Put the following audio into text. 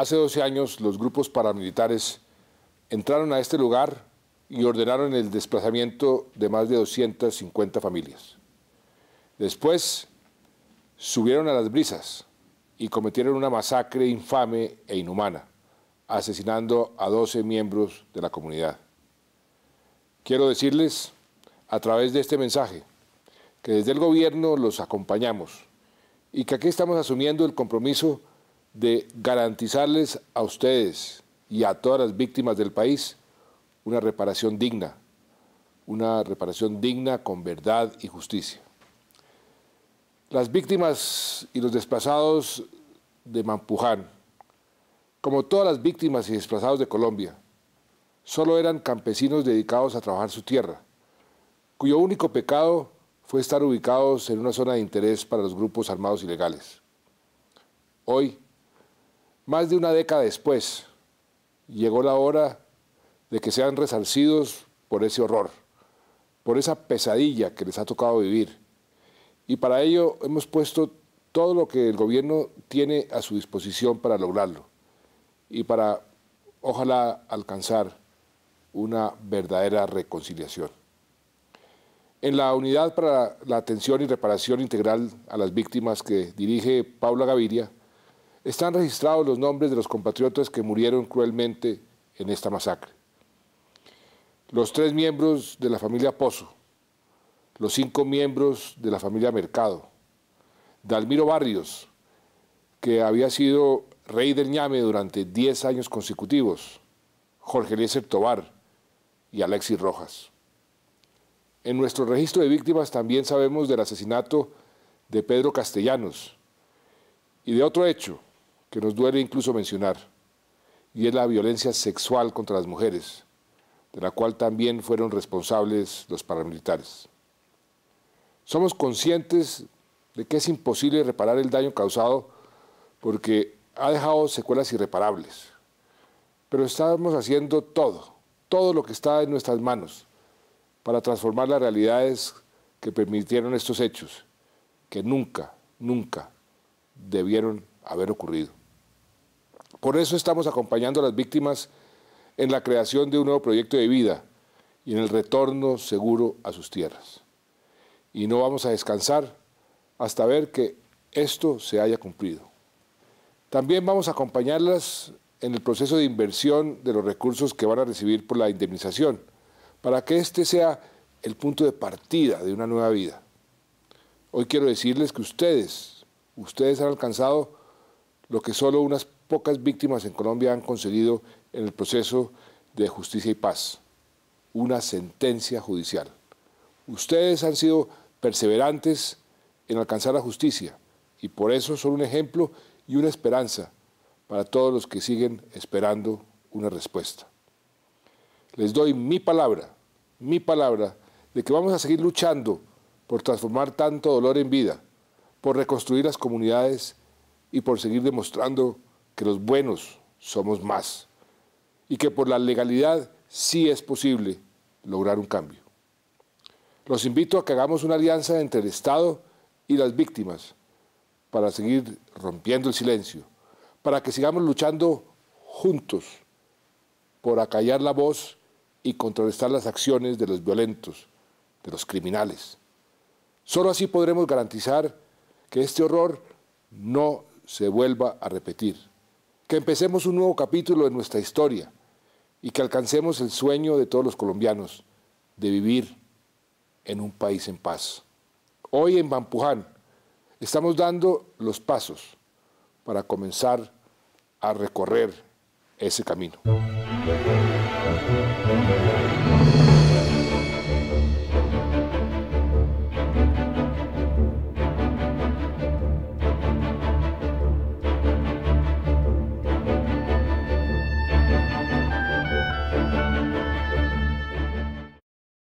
Hace 12 años los grupos paramilitares entraron a este lugar y ordenaron el desplazamiento de más de 250 familias. Después subieron a las brisas y cometieron una masacre infame e inhumana, asesinando a 12 miembros de la comunidad. Quiero decirles, a través de este mensaje, que desde el gobierno los acompañamos y que aquí estamos asumiendo el compromiso de garantizarles a ustedes y a todas las víctimas del país una reparación digna, una reparación digna con verdad y justicia. Las víctimas y los desplazados de Mampuján, como todas las víctimas y desplazados de Colombia, solo eran campesinos dedicados a trabajar su tierra, cuyo único pecado fue estar ubicados en una zona de interés para los grupos armados ilegales. Hoy, más de una década después, llegó la hora de que sean resarcidos por ese horror, por esa pesadilla que les ha tocado vivir. Y para ello hemos puesto todo lo que el gobierno tiene a su disposición para lograrlo y para, ojalá, alcanzar una verdadera reconciliación. En la unidad para la atención y reparación integral a las víctimas que dirige Paula Gaviria, están registrados los nombres de los compatriotas que murieron cruelmente en esta masacre. Los tres miembros de la familia Pozo, los cinco miembros de la familia Mercado, Dalmiro Barrios, que había sido rey del ñame durante diez años consecutivos, Jorge Eliezer Tobar y Alexis Rojas. En nuestro registro de víctimas también sabemos del asesinato de Pedro Castellanos y de otro hecho, que nos duele incluso mencionar, y es la violencia sexual contra las mujeres, de la cual también fueron responsables los paramilitares. Somos conscientes de que es imposible reparar el daño causado porque ha dejado secuelas irreparables, pero estamos haciendo todo, todo lo que está en nuestras manos para transformar las realidades que permitieron estos hechos, que nunca, nunca debieron haber ocurrido. Por eso estamos acompañando a las víctimas en la creación de un nuevo proyecto de vida y en el retorno seguro a sus tierras. Y no vamos a descansar hasta ver que esto se haya cumplido. También vamos a acompañarlas en el proceso de inversión de los recursos que van a recibir por la indemnización, para que este sea el punto de partida de una nueva vida. Hoy quiero decirles que ustedes, ustedes han alcanzado lo que solo unas pocas víctimas en Colombia han conseguido en el proceso de justicia y paz, una sentencia judicial. Ustedes han sido perseverantes en alcanzar la justicia y por eso son un ejemplo y una esperanza para todos los que siguen esperando una respuesta. Les doy mi palabra, mi palabra, de que vamos a seguir luchando por transformar tanto dolor en vida, por reconstruir las comunidades y por seguir demostrando que los buenos somos más y que por la legalidad sí es posible lograr un cambio. Los invito a que hagamos una alianza entre el Estado y las víctimas para seguir rompiendo el silencio, para que sigamos luchando juntos por acallar la voz y contrarrestar las acciones de los violentos, de los criminales. Solo así podremos garantizar que este horror no se vuelva a repetir. Que empecemos un nuevo capítulo de nuestra historia y que alcancemos el sueño de todos los colombianos de vivir en un país en paz. Hoy en Bampuján estamos dando los pasos para comenzar a recorrer ese camino.